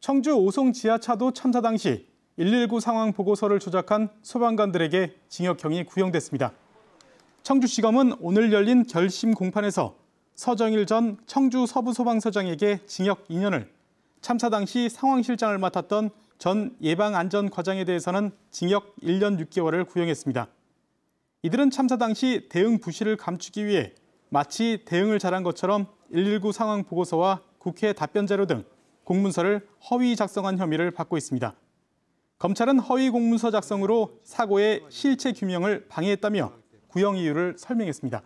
청주 오송 지하차도 참사 당시 119 상황 보고서를 조작한 소방관들에게 징역형이 구형됐습니다. 청주시검은 오늘 열린 결심 공판에서 서정일 전 청주 서부소방서장에게 징역 2년을, 참사 당시 상황실장을 맡았던 전 예방안전과장에 대해서는 징역 1년 6개월을 구형했습니다. 이들은 참사 당시 대응 부실을 감추기 위해 마치 대응을 잘한 것처럼 119 상황 보고서와 국회 답변 자료 등 공문서를 허위 작성한 혐의를 받고 있습니다. 검찰은 허위 공문서 작성으로 사고의 실체 규명을 방해했다며 구형 이유를 설명했습니다.